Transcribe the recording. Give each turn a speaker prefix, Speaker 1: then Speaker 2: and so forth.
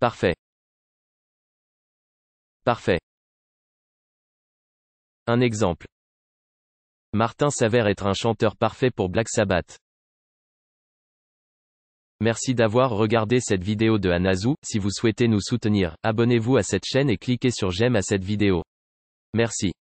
Speaker 1: Parfait. Parfait.
Speaker 2: Un exemple. Martin s'avère être un chanteur parfait pour Black Sabbath. Merci d'avoir regardé cette vidéo de Anazou, si vous souhaitez nous soutenir, abonnez-vous à cette chaîne et cliquez sur j'aime à cette vidéo. Merci.